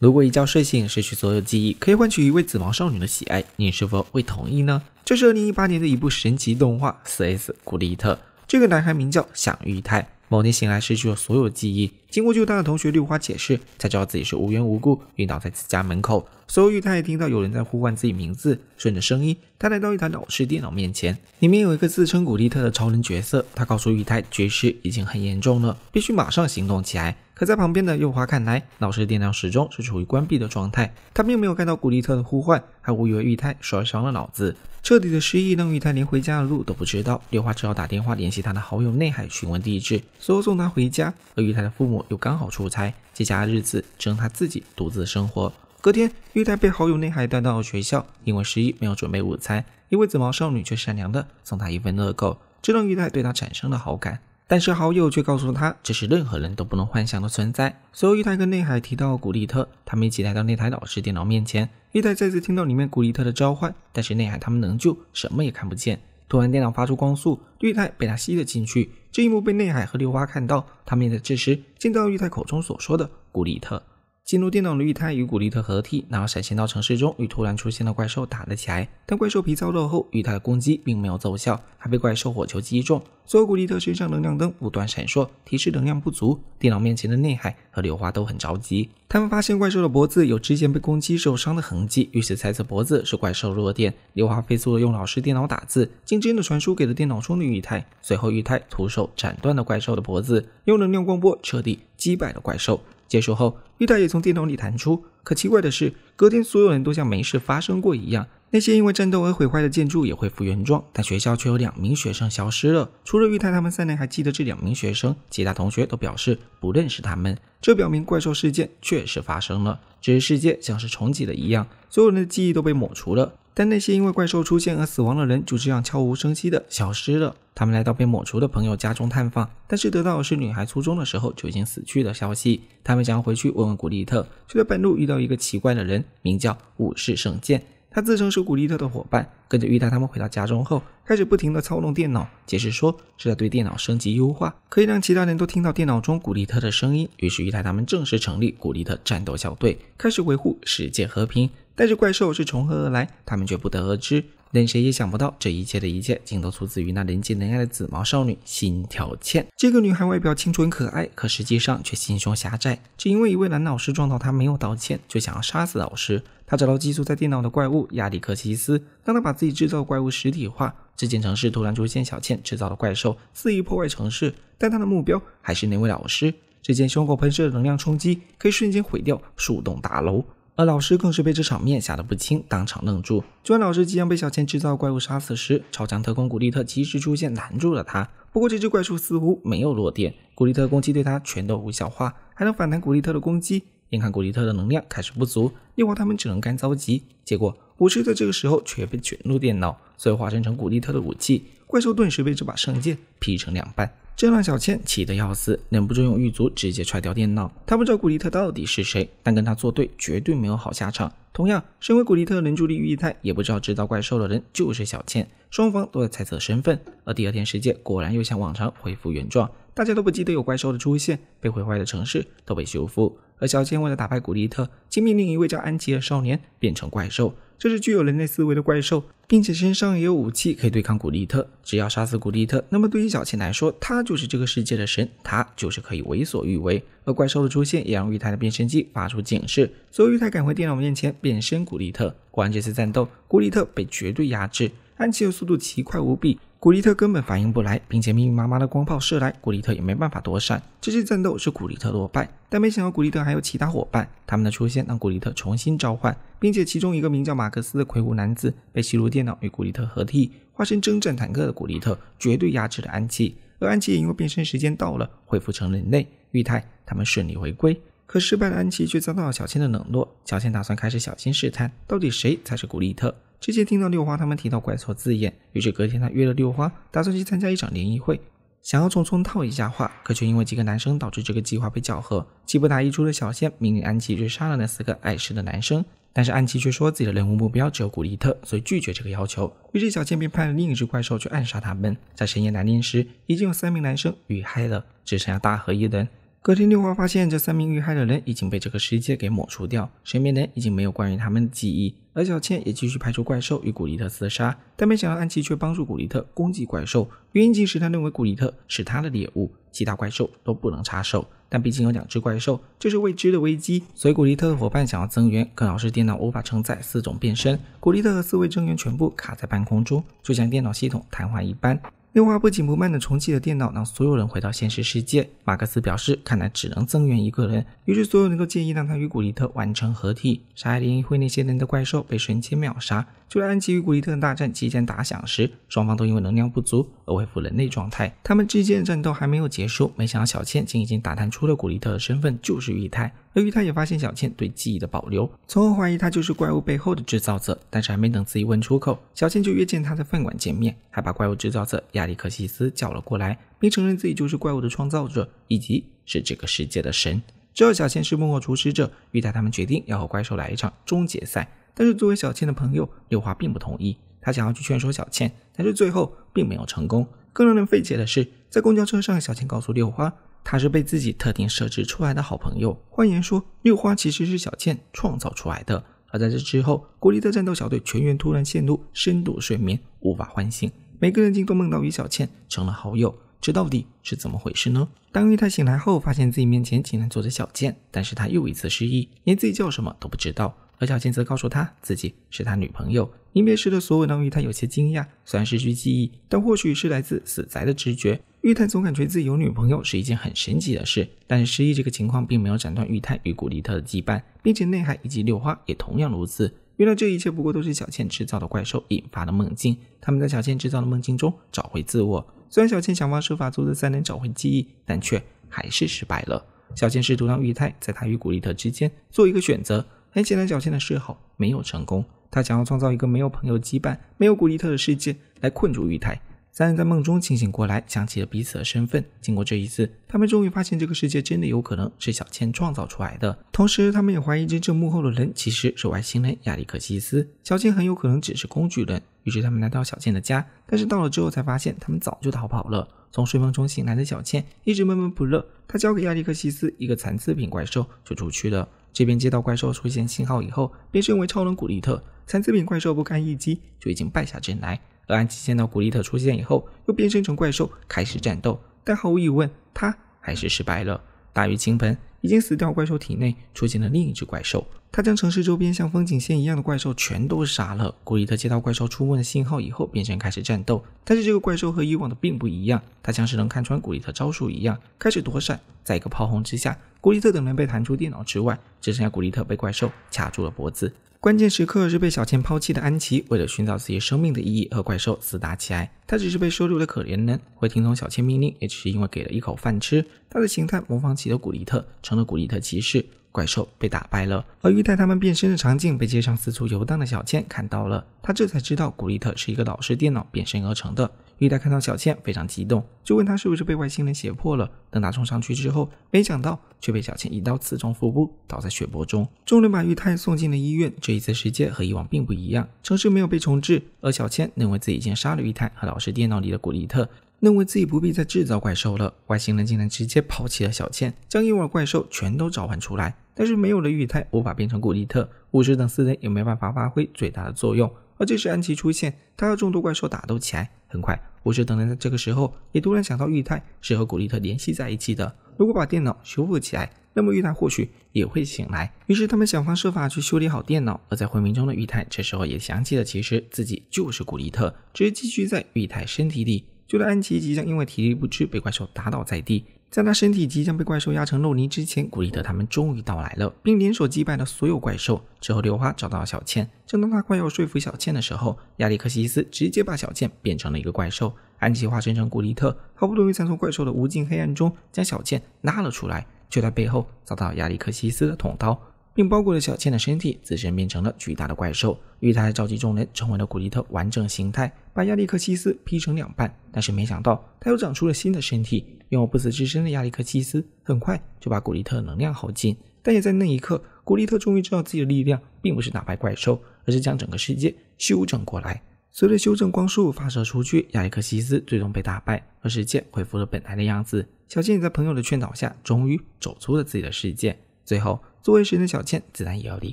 如果一觉睡醒，失去所有记忆，可以换取一位紫毛少女的喜爱，你是否会同意呢？这是二零一八年的一部神奇动画《四 S 古丽特》。这个男孩名叫响玉泰，某天醒来失去了所有记忆。经过救他的同学绿花解释，才知道自己是无缘无故晕倒在自家门口。随后玉泰听到有人在呼唤自己名字，顺着声音，他来到一台老式电脑面前，里面有一个自称古丽特的超人角色。他告诉玉泰，绝士已经很严重了，必须马上行动起来。可在旁边的幼华看来，老师的电脑始终是处于关闭的状态，他并没有看到古丽特的呼唤，还误以为玉泰摔伤了脑子，彻底的失忆让玉泰连回家的路都不知道。幼华只好打电话联系他的好友内海询问地址，随后送他回家。而玉泰的父母又刚好出差，接来的日子只能他自己独自生活。隔天，玉泰被好友内海带到了学校，因为失忆没有准备午餐，一位紫毛少女却善良的送他一份乐购，这让玉泰对他产生了好感。但是好友却告诉他，这是任何人都不能幻想的存在。随后，玉太跟内海提到古丽特，他们一起来到那台老式电脑面前。玉太再次听到里面古丽特的召唤，但是内海他们仍旧什么也看不见。突然，电脑发出光速，玉太被他吸了进去。这一幕被内海和六花看到，他们也在这时见到玉太口中所说的古丽特。进入电脑的玉太与古丽特合体，然后闪现到城市中，与突然出现的怪兽打了起来。但怪兽皮糙肉厚，与他的攻击并没有奏效，还被怪兽火球击中。随后，古丽特身上能量灯不断闪烁，提示能量不足。电脑面前的内海和刘华都很着急。他们发现怪兽的脖子有之前被攻击受伤的痕迹，于是猜测脖子是怪兽弱点。刘华飞速的用老师电脑打字，竟真的传输给了电脑中的玉太。随后，玉太徒手斩断了怪兽的脖子，用能量光波彻底击败了怪兽。结束后，玉太也从电脑里弹出。可奇怪的是，隔天所有人都像没事发生过一样。那些因为战斗而毁坏的建筑也恢复原状，但学校却有两名学生消失了。除了玉太他们三人还记得这两名学生，其他同学都表示不认识他们。这表明怪兽事件确实发生了，只是世界像是重启了一样，所有人的记忆都被抹除了。但那些因为怪兽出现而死亡的人就这样悄无声息的消失了。他们来到被抹除的朋友家中探访，但是得到的是女孩初中的时候就已经死去的消息。他们想要回去问问古丽特，却在半路遇到一个奇怪的人，名叫武士圣剑。他自称是古利特的伙伴，跟着玉太他们回到家中后，开始不停地操弄电脑，解释说是在对电脑升级优化，可以让其他人都听到电脑中古利特的声音。于是玉太他们正式成立古利特战斗小队，开始维护世界和平。但是怪兽是从何而来，他们却不得而知。任谁也想不到，这一切的一切，竟都出自于那人见人爱的紫毛少女心条茜。这个女孩外表清纯可爱，可实际上却心胸狭窄。只因为一位男老师撞到她没有道歉，就想要杀死老师。她找到寄宿在电脑的怪物亚里克西斯，让他把自己制造的怪物实体化。这间城市突然出现小茜制造的怪兽，肆意破坏城市，但他的目标还是那位老师。只见胸口喷射的能量冲击，可以瞬间毁掉数栋大楼。而老师更是被这场面吓得不轻，当场愣住。就在老师即将被小倩制造怪物杀死时，超强特工古利特及时出现拦住了他。不过这只怪兽似乎没有弱点，古利特攻击对它全都无效化，还能反弹古利特的攻击。眼看古利特的能量开始不足，丽华他们只能干着急。结果武士在这个时候却被卷入电脑，最后化身成古利特的武器，怪兽顿时被这把圣剑劈成两半。这让小倩气得要死，忍不住用狱卒直接踹掉电脑。他不知道古丽特到底是谁，但跟他作对绝对没有好下场。同样，身为古丽特能助于狱探，也不知道制造怪兽的人就是小倩。双方都在猜测身份。而第二天世界果然又像往常恢复原状，大家都不记得有怪兽的出现，被毁坏的城市都被修复。而小倩为了打败古丽特，竟命令一位叫安吉的少年变成怪兽。这是具有人类思维的怪兽，并且身上也有武器可以对抗古利特。只要杀死古利特，那么对于小琴来说，他就是这个世界的神，他就是可以为所欲为。而怪兽的出现也让玉太的变身机发出警示，所以玉太赶回电脑面前变身古利特。果然，这次战斗古利特被绝对压制，安琪的速度奇快无比。古利特根本反应不来，并且密密麻麻的光炮射来，古利特也没办法躲闪。这次战斗是古利特落败，但没想到古利特还有其他伙伴，他们的出现让古利特重新召唤，并且其中一个名叫马克思的魁梧男子被吸入电脑与古利特合体，化身征战坦克的古利特绝对压制了安琪。而安琪也因为变身时间到了，恢复成人类，玉太他们顺利回归。可失败的安琪却遭到了小千的冷落，小千打算开始小心试探，到底谁才是古利特。直接听到六花他们提到怪兽字眼，于是隔天他约了六花，打算去参加一场联谊会，想要从中套一下话，可却因为几个男生导致这个计划被搅和。气不打一处的小仙命令安琪去杀了那四个碍事的男生，但是安琪却说自己的任务目标只有古丽特，所以拒绝这个要求。于是小仙便派了另一只怪兽去暗杀他们。在深夜来临时，已经有三名男生遇害了，只剩下大河一人。隔天，六花发现这三名遇害的人已经被这个世界给抹除掉，身边人已经没有关于他们的记忆，而小倩也继续派出怪兽与古立特厮杀，但没想到暗器却帮助古立特攻击怪兽，原因竟是他认为古立特是他的猎物，其他怪兽都不能插手。但毕竟有两只怪兽，这是未知的危机，所以古立特的伙伴想要增援，可老是电脑无法承载四种变身，古立特和四位增援全部卡在半空中，就像电脑系统瘫痪一般。六话不紧不慢地重启了电脑，让所有人回到现实世界。马克思表示，看来只能增援一个人，于是所有人都建议让他与古丽特完成合体。杀害联谊会那些人的怪兽被瞬间秒杀。就在安琪与古丽特的大战即将打响时，双方都因为能量不足而恢复人类状态。他们之间的战斗还没有结束，没想到小倩竟已经打探出了古丽特的身份，就是玉泰，由于他也发现小倩对记忆的保留，从而怀疑他就是怪物背后的制造者。但是还没等自己问出口，小倩就约见他在饭馆见面，还把怪物制造者。亚历克西斯叫了过来，并承认自己就是怪物的创造者，以及是这个世界的神。之后，小倩是幕后主使者，预判他们决定要和怪兽来一场终结赛。但是，作为小倩的朋友，六花并不同意。他想要去劝说小倩，但是最后并没有成功。更让人费解的是，在公交车上，小倩告诉六花，他是被自己特定设置出来的好朋友。换言说，六花其实是小倩创造出来的。而在这之后，古力特战斗小队全员突然陷入深度睡眠，无法唤醒。每个人竟都梦到与小倩成了好友，这到底是怎么回事呢？当裕太醒来后，发现自己面前竟然坐着小倩，但是他又一次失忆，连自己叫什么都不知道。而小倩则告诉他自己是他女朋友。临别时的所有让玉太有些惊讶，虽然失去记忆，但或许是来自死宅的直觉。玉太总感觉自己有女朋友是一件很神奇的事，但是失忆这个情况并没有斩断玉太与古丽特的羁绊，并且内海以及六花也同样如此。原来这一切不过都是小倩制造的怪兽引发的梦境。他们在小倩制造的梦境中找回自我。虽然小倩想方设法阻止三人找回记忆，但却还是失败了。小倩试图让玉泰在她与古丽特之间做一个选择。很简单，小倩的嗜好没有成功。她想要创造一个没有朋友羁绊、没有古丽特的世界来困住玉泰，三人在梦中清醒过来，想起了彼此的身份。经过这一次，他们终于发现这个世界真的有可能是小倩创造出来的。同时，他们也怀疑真正幕后的人其实是外星人亚历克西斯，小倩很有可能只是工具人。于是，他们来到小倩的家，但是到了之后才发现，他们早就逃跑了。从睡梦中醒来的小倩一直闷闷不乐，她交给亚历克西斯一个残次品怪兽就出去了。这边接到怪兽出现信号以后，变身为超人古利特，残次品怪兽不堪一击，就已经败下阵来。而安琪见到古丽特出现以后，又变身成怪兽开始战斗，但毫无疑问，他还是失败了。大雨倾盆，已经死掉怪兽体内出现了另一只怪兽。他将城市周边像风景线一样的怪兽全都杀了。古立特接到怪兽出没的信号以后，变身开始战斗。但是这个怪兽和以往的并不一样，他像是能看穿古立特招数一样，开始躲闪。在一个炮轰之下，古立特等人被弹出电脑之外，只剩下古立特被怪兽卡住了脖子。关键时刻是被小倩抛弃的安琪，为了寻找自己生命的意义和怪兽厮打起来。他只是被收留的可怜人，会听从小倩命令，也只是因为给了一口饭吃。他的形态模仿起了古立特，成了古立特骑士。怪兽被打败了，而玉泰他们变身的场景被街上四处游荡的小倩看到了。他这才知道古丽特是一个老式电脑变身而成的。玉泰看到小倩非常激动，就问她是不是被外星人胁迫了。等他冲上去之后，没想到却被小倩一刀刺中腹部，倒在血泊中。众人把玉泰送进了医院。这一次时间和以往并不一样，城市没有被重置，而小倩认为自己已经杀了玉泰和老式电脑里的古丽特。认为自己不必再制造怪兽了，外星人竟然直接抛弃了小倩，将一网怪兽全都召唤出来。但是没有了玉太，无法变成古丽特，武士等四人也没办法发挥最大的作用。而这时安琪出现，他和众多怪兽打斗起来。很快，武士等人在这个时候也突然想到，玉太是和古丽特联系在一起的。如果把电脑修复起来，那么玉太或许也会醒来。于是他们想方设法去修理好电脑。而在昏迷中的玉太，这时候也想起了，其实自己就是古丽特，只是寄居在玉太身体里。就在安琪即将因为体力不支被怪兽打倒在地，在他身体即将被怪兽压成肉泥之前，古利德他们终于到来了，并联手击败了所有怪兽。之后，刘花找到了小倩，正当他快要说服小倩的时候，亚历克西斯直接把小倩变成了一个怪兽。安琪化身成古利特，好不容易才从怪兽的无尽黑暗中将小倩拉了出来，却在背后遭到亚历克西斯的捅刀。并包裹着小倩的身体，自身变成了巨大的怪兽。玉太召集众人，成为了古丽特完整形态，把亚历克西斯劈成两半。但是没想到，他又长出了新的身体。拥有不死之身的亚历克西斯，很快就把古丽特能量耗尽。但也在那一刻，古丽特终于知道自己的力量并不是打败怪兽，而是将整个世界修正过来。随着修正光束发射出去，亚历克西斯最终被打败，而世界恢复了本来的样子。小倩也在朋友的劝导下，终于走出了自己的世界。最后。作为神的小倩自然也要离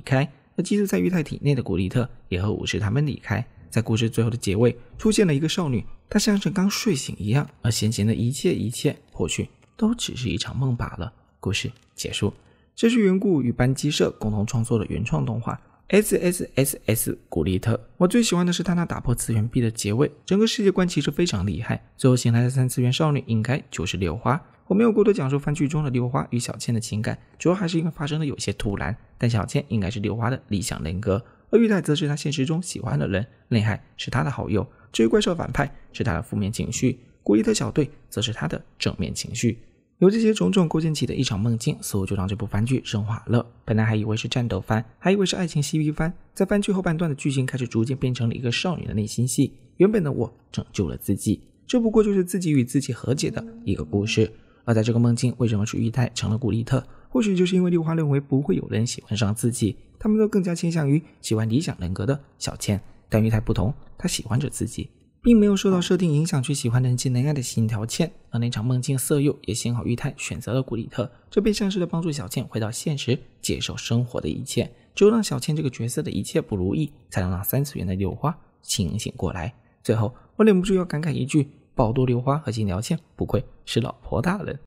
开，而寄宿在裕太体内的古丽特也和武士他们离开。在故事最后的结尾，出现了一个少女，她像是刚睡醒一样，而先前的一切一切或许都只是一场梦罢了。故事结束。这是缘故与班机社共同创作的原创动画。S S S S，古丽特，我最喜欢的是他那打破次元壁的结尾，整个世界观其实非常厉害。最后醒来的三次元少女应该就是六花。我没有过多讲述番剧中的六花与小倩的情感，主要还是因为发生的有些突然。但小倩应该是六花的理想人格，而玉太则是他现实中喜欢的人，内海是他的好友，至于怪兽反派是他的负面情绪，古丽特小队则是他的正面情绪。由这些种种构建起的一场梦境，似乎就让这部番剧升华了。本来还以为是战斗番，还以为是爱情 CP 番，在番剧后半段的剧情开始逐渐变成了一个少女的内心戏。原本的我拯救了自己，这不过就是自己与自己和解的一个故事。而在这个梦境，为什么是玉泰成了古丽特？或许就是因为六花认为不会有人喜欢上自己，他们都更加倾向于喜欢理想人格的小倩。但玉泰不同，他喜欢着自己。并没有受到设定影响，去喜欢人妻能爱的金条倩。而那场梦境色诱，也幸好玉太选择了古里特，这便像是帮助小倩回到现实，接受生活的一切。只有让小倩这个角色的一切不如意，才能让三次元的六花清醒过来。最后，我忍不住要感慨一句：宝多六花和金条倩，不愧是老婆大人。